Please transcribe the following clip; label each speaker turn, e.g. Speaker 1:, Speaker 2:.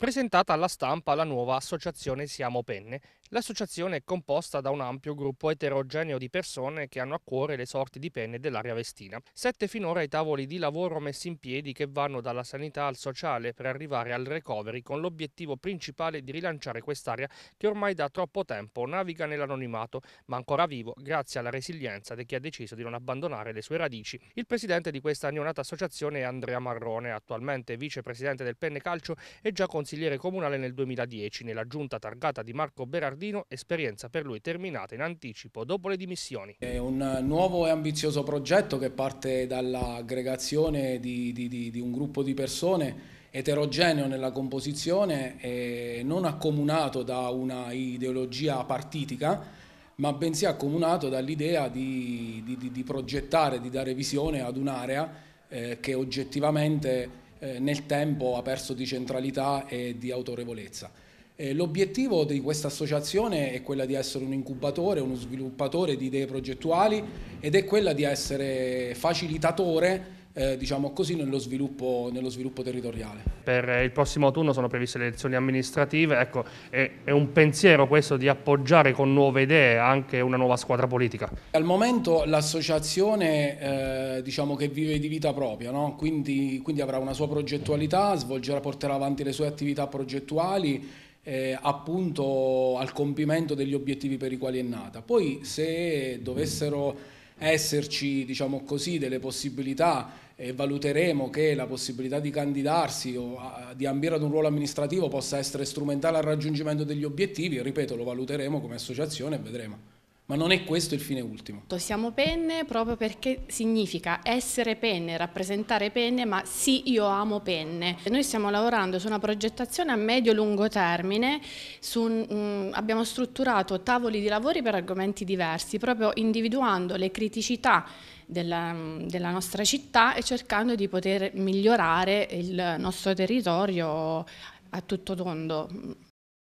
Speaker 1: presentata alla stampa la nuova associazione Siamo Penne, L'associazione è composta da un ampio gruppo eterogeneo di persone che hanno a cuore le sorti di penne dell'area vestina. Sette finora i tavoli di lavoro messi in piedi che vanno dalla sanità al sociale per arrivare al recovery con l'obiettivo principale di rilanciare quest'area che ormai da troppo tempo naviga nell'anonimato ma ancora vivo grazie alla resilienza di chi ha deciso di non abbandonare le sue radici. Il presidente di questa neonata associazione è Andrea Marrone, attualmente vicepresidente del Penne Calcio e già consigliere comunale nel 2010 nella giunta targata di Marco Berardi Giardino, esperienza per lui terminata in anticipo dopo le dimissioni.
Speaker 2: È un nuovo e ambizioso progetto che parte dall'aggregazione di, di, di, di un gruppo di persone eterogeneo nella composizione e non accomunato da una ideologia partitica, ma bensì accomunato dall'idea di, di, di, progettare, di dare visione ad un'area eh, che oggettivamente eh, nel tempo ha perso di centralità e di autorevolezza. Eh, l'obiettivo di questa associazione è quella di essere un incubatore, uno sviluppatore di idee progettuali ed è quella di essere facilitatore eh, diciamo così, nello sviluppo, nello sviluppo, territoriale.
Speaker 1: Per eh, il prossimo autunno sono previste le elezioni amministrative, ecco, è, è, un pensiero questo di appoggiare con nuove idee anche una nuova squadra politica?
Speaker 2: Al momento l'associazione eh, diciamo che vive di vita propria, no? quindi, quindi avrà una sua progettualità, svolgerà, porterà avanti le sue attività progettuali eh, appunto al compimento degli obiettivi per i quali è nata. Poi se dovessero esserci diciamo così, delle possibilità e valuteremo che la possibilità di candidarsi o a, di ambire ad un ruolo amministrativo possa essere strumentale al raggiungimento degli obiettivi, ripeto, lo valuteremo come associazione e vedremo ma non è questo il fine ultimo.
Speaker 3: Siamo penne proprio perché significa essere penne, rappresentare penne, ma sì io amo penne. Noi stiamo lavorando su una progettazione a medio-lungo termine, su, mh, mm, abbiamo strutturato tavoli di lavori per argomenti diversi, proprio individuando le criticità della, mm, della, nostra città e cercando di poter migliorare il nostro territorio a tutto tondo.